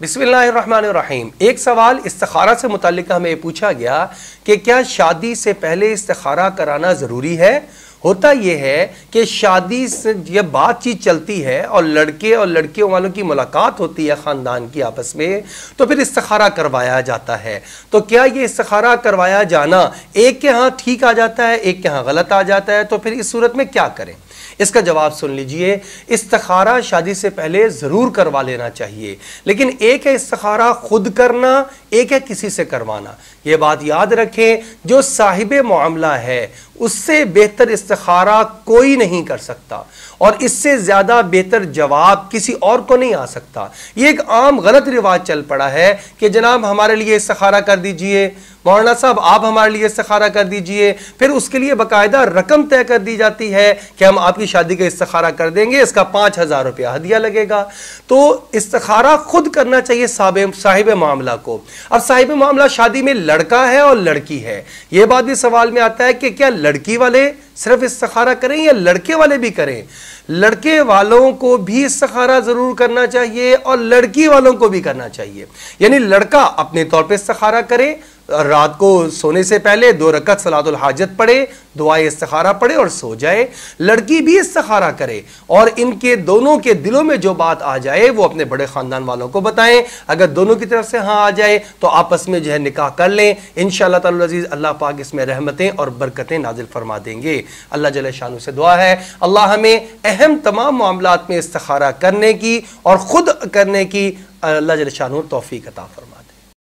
बिस्मिल्लाम एक सवाल इस्तारा से मुतल हमें पूछा गया कि क्या शादी से पहले इस्तारा कराना ज़रूरी है होता यह है कि शादी से यह बातचीत चलती है और लड़के और लड़कियों वालों की मुलाकात होती है ख़ानदान की आपस में तो फिर इस्तखारा करवाया जाता है तो क्या ये इस्तखारा करवाया जाना एक के यहाँ ठीक आ जाता है एक के यहाँ गलत आ जाता है तो फिर इस सूरत में क्या करें इसका जवाब सुन लीजिए इस्तखारा शादी से पहले ज़रूर करवा लेना चाहिए लेकिन एक है इस्तखारा खुद करना एक है किसी से करवाना ये बात याद रखें जो साहिब मामला है उससे बेहतर इस्तारा कोई नहीं कर सकता और इससे ज़्यादा बेहतर जवाब किसी और को नहीं आ सकता ये एक आम गलत रिवाज चल पड़ा है कि जनाब हमारे लिए इस्तारा कर दीजिए मौलाना साहब आप हमारे लिए इस्तारा कर दीजिए फिर उसके लिए बाकायदा रकम तय कर दी जाती है कि हम आपकी शादी का इस्तारा कर देंगे इसका पाँच हज़ार रुपया हदिया लगेगा तो इस्तारा खुद करना चाहिए साहिब साहिब मामला को अब साहिब मामला शादी में लड़का है और लड़की है ये बात भी सवाल में आता है कि क्या लड़की वाले सिर्फ इस्तारा करें या लड़के वाले भी करें लड़के वालों को भी सखारा ज़रूर करना चाहिए और लड़की वालों को भी करना चाहिए यानी लड़का अपने तौर पे सखारा करे रात को सोने से पहले दो रकत सलातुल हाजत पढ़े दुआए सहारा पढ़े और सो जाए लड़की भी सहारा करे और इनके दोनों के दिलों में जो बात आ जाए वो अपने बड़े ख़ानदान वालों को बताएं अगर दोनों की तरफ से हाँ आ जाए तो आपस में जो है निकाह कर लें इन शजीज़ अल्लाह पाक इसमें रहमतें और बरकतें नाजिल फरमा देंगे अल्लाह जल शाह से दुआ है अल्लाह हमें अहम तमाम मामला में इस्तारा करने की और ख़ुद करने की अल्लाह जलशान तोफ़ी कता फरमा दे